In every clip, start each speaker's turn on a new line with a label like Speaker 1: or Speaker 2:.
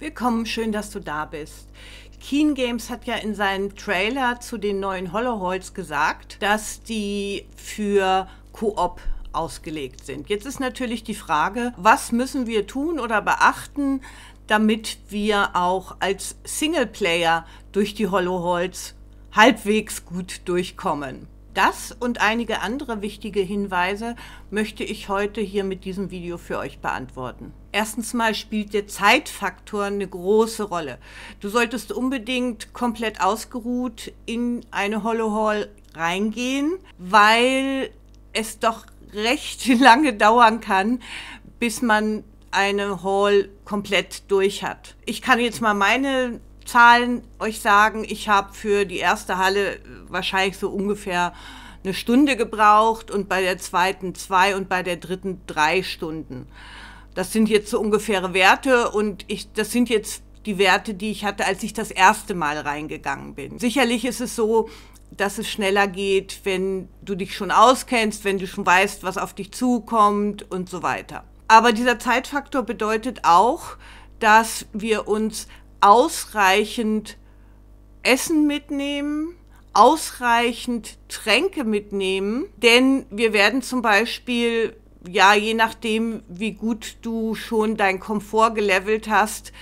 Speaker 1: Willkommen, schön, dass du da bist. Keen Games hat ja in seinem Trailer zu den neuen Hollow Holz gesagt, dass die für Koop ausgelegt sind. Jetzt ist natürlich die Frage, was müssen wir tun oder beachten, damit wir auch als Singleplayer durch die Hollow Holz halbwegs gut durchkommen. Das und einige andere wichtige Hinweise möchte ich heute hier mit diesem Video für euch beantworten. Erstens mal spielt der Zeitfaktor eine große Rolle. Du solltest unbedingt komplett ausgeruht in eine Hollow Hall reingehen, weil es doch recht lange dauern kann, bis man eine Hall komplett durch hat. Ich kann jetzt mal meine Zahlen euch sagen. Ich habe für die erste Halle äh, wahrscheinlich so ungefähr eine Stunde gebraucht und bei der zweiten zwei und bei der dritten drei Stunden. Das sind jetzt so ungefähre Werte und ich, das sind jetzt die Werte, die ich hatte, als ich das erste Mal reingegangen bin. Sicherlich ist es so, dass es schneller geht, wenn du dich schon auskennst, wenn du schon weißt, was auf dich zukommt und so weiter. Aber dieser Zeitfaktor bedeutet auch, dass wir uns ausreichend Essen mitnehmen, ausreichend Tränke mitnehmen, denn wir werden zum Beispiel, ja, je nachdem, wie gut du schon dein Komfort gelevelt hast,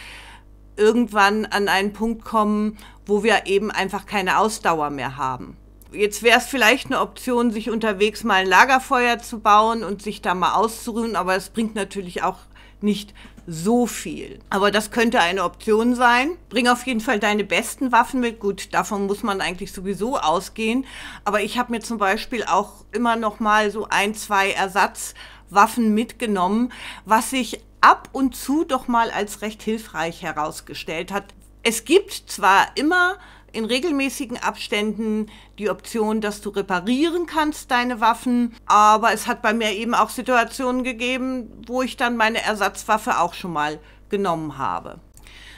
Speaker 1: irgendwann an einen Punkt kommen, wo wir eben einfach keine Ausdauer mehr haben. Jetzt wäre es vielleicht eine Option, sich unterwegs mal ein Lagerfeuer zu bauen und sich da mal auszurühren, aber es bringt natürlich auch nicht so viel. Aber das könnte eine Option sein. Bring auf jeden Fall deine besten Waffen mit. Gut, davon muss man eigentlich sowieso ausgehen. Aber ich habe mir zum Beispiel auch immer noch mal so ein, zwei Ersatzwaffen mitgenommen, was sich ab und zu doch mal als recht hilfreich herausgestellt hat. Es gibt zwar immer in regelmäßigen Abständen die Option, dass du reparieren kannst deine Waffen. Aber es hat bei mir eben auch Situationen gegeben, wo ich dann meine Ersatzwaffe auch schon mal genommen habe.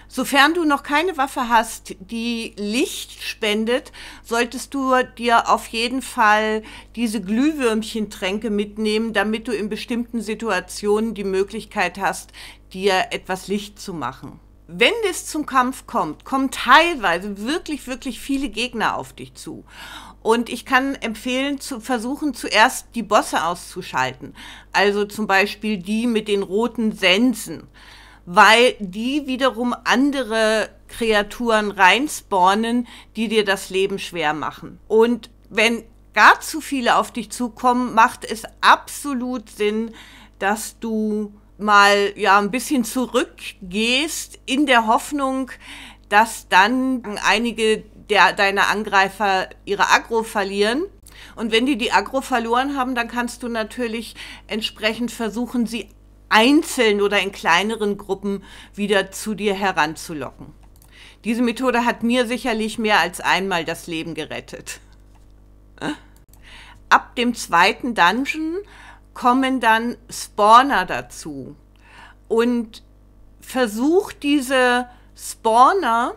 Speaker 1: Sofern du noch keine Waffe hast, die Licht spendet, solltest du dir auf jeden Fall diese Glühwürmchentränke mitnehmen, damit du in bestimmten Situationen die Möglichkeit hast, dir etwas Licht zu machen wenn es zum Kampf kommt, kommen teilweise wirklich, wirklich viele Gegner auf dich zu. Und ich kann empfehlen, zu versuchen, zuerst die Bosse auszuschalten. Also zum Beispiel die mit den roten Sensen. Weil die wiederum andere Kreaturen reinspawnen, die dir das Leben schwer machen. Und wenn gar zu viele auf dich zukommen, macht es absolut Sinn, dass du mal ja ein bisschen zurückgehst in der Hoffnung, dass dann einige der, deine Angreifer ihre Agro verlieren. Und wenn die die Agro verloren haben, dann kannst du natürlich entsprechend versuchen, sie einzeln oder in kleineren Gruppen wieder zu dir heranzulocken. Diese Methode hat mir sicherlich mehr als einmal das Leben gerettet. Ab dem zweiten Dungeon kommen dann Spawner dazu und versucht diese Spawner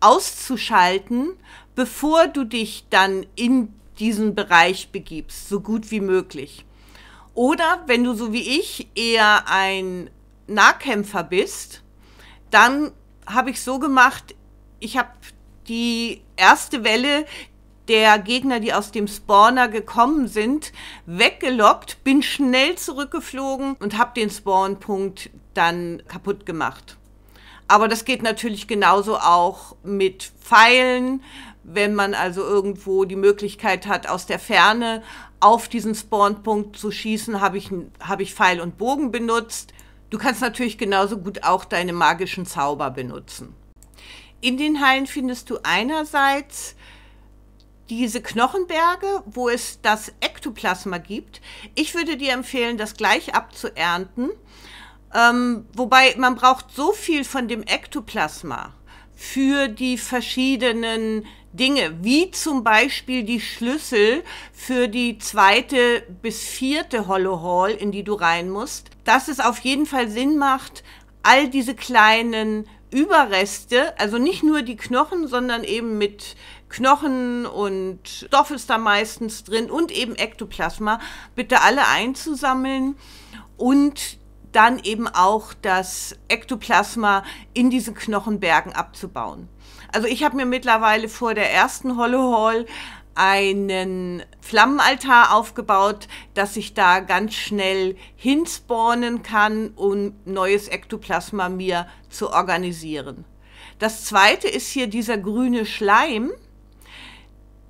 Speaker 1: auszuschalten, bevor du dich dann in diesen Bereich begibst, so gut wie möglich. Oder wenn du so wie ich eher ein Nahkämpfer bist, dann habe ich so gemacht, ich habe die erste Welle der Gegner, die aus dem Spawner gekommen sind, weggelockt, bin schnell zurückgeflogen und habe den Spawnpunkt dann kaputt gemacht. Aber das geht natürlich genauso auch mit Pfeilen, wenn man also irgendwo die Möglichkeit hat, aus der Ferne auf diesen Spawnpunkt zu schießen, habe ich, hab ich Pfeil und Bogen benutzt. Du kannst natürlich genauso gut auch deine magischen Zauber benutzen. In den Hallen findest du einerseits diese Knochenberge, wo es das Ektoplasma gibt. Ich würde dir empfehlen, das gleich abzuernten. Ähm, wobei man braucht so viel von dem Ektoplasma für die verschiedenen Dinge, wie zum Beispiel die Schlüssel für die zweite bis vierte Hollow Hall, in die du rein musst, dass es auf jeden Fall Sinn macht, all diese kleinen Überreste, also nicht nur die Knochen, sondern eben mit Knochen und Stoff ist da meistens drin und eben Ektoplasma, bitte alle einzusammeln und dann eben auch das Ektoplasma in diesen Knochenbergen abzubauen. Also ich habe mir mittlerweile vor der ersten Hollow Hall einen Flammenaltar aufgebaut, dass ich da ganz schnell hinspawnen kann, um neues Ektoplasma mir zu organisieren. Das zweite ist hier dieser grüne Schleim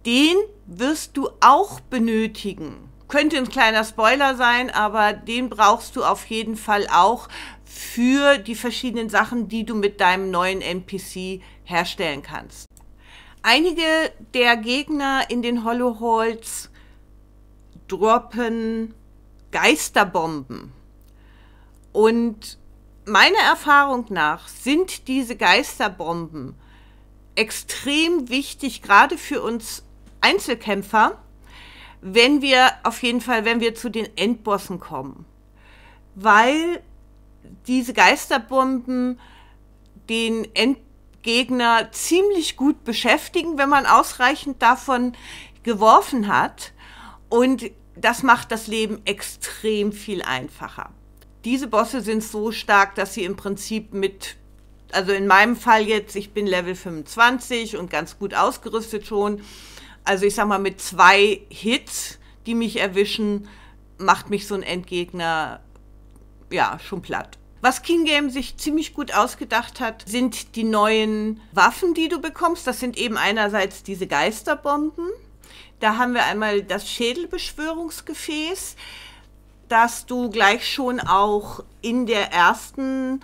Speaker 1: den wirst du auch benötigen. Könnte ein kleiner Spoiler sein, aber den brauchst du auf jeden Fall auch für die verschiedenen Sachen, die du mit deinem neuen NPC herstellen kannst. Einige der Gegner in den Hollow Halls droppen Geisterbomben. Und meiner Erfahrung nach sind diese Geisterbomben extrem wichtig, gerade für uns Einzelkämpfer, wenn wir auf jeden Fall, wenn wir zu den Endbossen kommen. Weil diese Geisterbomben den Endgegner ziemlich gut beschäftigen, wenn man ausreichend davon geworfen hat. Und das macht das Leben extrem viel einfacher. Diese Bosse sind so stark, dass sie im Prinzip mit, also in meinem Fall jetzt, ich bin Level 25 und ganz gut ausgerüstet schon, also ich sag mal, mit zwei Hits, die mich erwischen, macht mich so ein Endgegner ja schon platt. Was King Game sich ziemlich gut ausgedacht hat, sind die neuen Waffen, die du bekommst. Das sind eben einerseits diese Geisterbomben. Da haben wir einmal das Schädelbeschwörungsgefäß, das du gleich schon auch in der ersten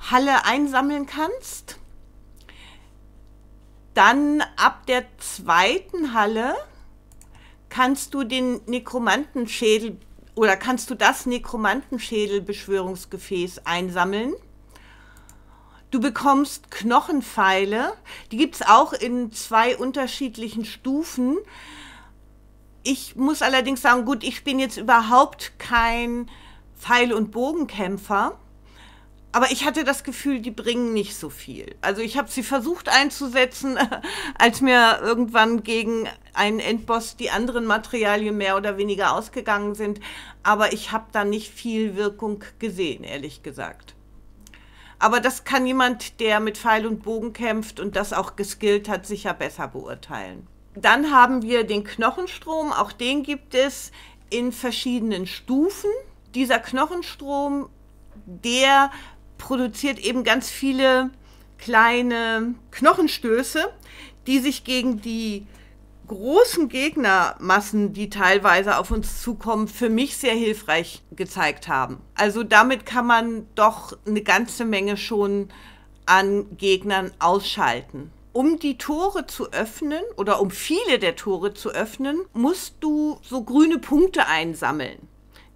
Speaker 1: Halle einsammeln kannst. Dann ab der zweiten Halle kannst du den Nekromantenschädel oder kannst du das Nekromantenschädelbeschwörungsgefäß einsammeln. Du bekommst Knochenpfeile. Die gibt es auch in zwei unterschiedlichen Stufen. Ich muss allerdings sagen, gut, ich bin jetzt überhaupt kein Pfeil- und Bogenkämpfer. Aber ich hatte das Gefühl, die bringen nicht so viel. Also ich habe sie versucht einzusetzen, als mir irgendwann gegen einen Endboss die anderen Materialien mehr oder weniger ausgegangen sind. Aber ich habe da nicht viel Wirkung gesehen, ehrlich gesagt. Aber das kann jemand, der mit Pfeil und Bogen kämpft und das auch geskillt hat, sicher besser beurteilen. Dann haben wir den Knochenstrom. Auch den gibt es in verschiedenen Stufen. Dieser Knochenstrom, der produziert eben ganz viele kleine Knochenstöße, die sich gegen die großen Gegnermassen, die teilweise auf uns zukommen, für mich sehr hilfreich gezeigt haben. Also damit kann man doch eine ganze Menge schon an Gegnern ausschalten. Um die Tore zu öffnen oder um viele der Tore zu öffnen, musst du so grüne Punkte einsammeln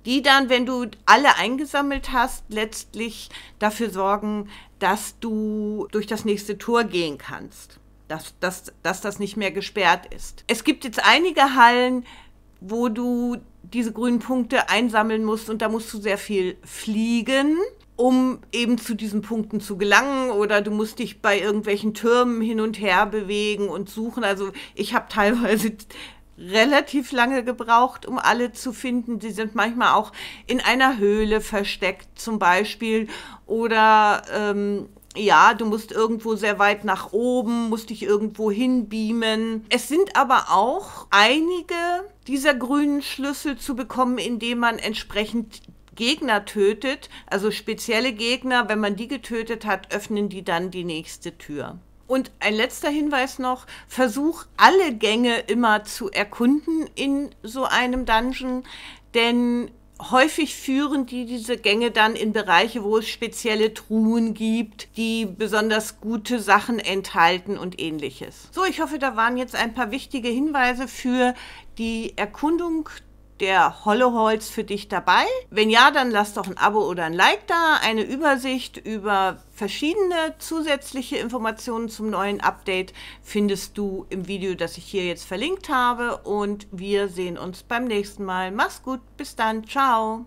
Speaker 1: die dann, wenn du alle eingesammelt hast, letztlich dafür sorgen, dass du durch das nächste Tor gehen kannst, dass, dass, dass das nicht mehr gesperrt ist. Es gibt jetzt einige Hallen, wo du diese grünen Punkte einsammeln musst und da musst du sehr viel fliegen um eben zu diesen Punkten zu gelangen oder du musst dich bei irgendwelchen Türmen hin und her bewegen und suchen. Also ich habe teilweise relativ lange gebraucht, um alle zu finden. Die sind manchmal auch in einer Höhle versteckt zum Beispiel oder ähm, ja, du musst irgendwo sehr weit nach oben, musst dich irgendwo hinbeamen. Es sind aber auch einige dieser grünen Schlüssel zu bekommen, indem man entsprechend Gegner tötet. Also spezielle Gegner, wenn man die getötet hat, öffnen die dann die nächste Tür. Und ein letzter Hinweis noch, versuch alle Gänge immer zu erkunden in so einem Dungeon, denn häufig führen die diese Gänge dann in Bereiche, wo es spezielle Truhen gibt, die besonders gute Sachen enthalten und ähnliches. So, ich hoffe, da waren jetzt ein paar wichtige Hinweise für die Erkundung der Holloholz für dich dabei? Wenn ja, dann lass doch ein Abo oder ein Like da, eine Übersicht über verschiedene zusätzliche Informationen zum neuen Update findest du im Video, das ich hier jetzt verlinkt habe und wir sehen uns beim nächsten Mal. Mach's gut, bis dann, ciao!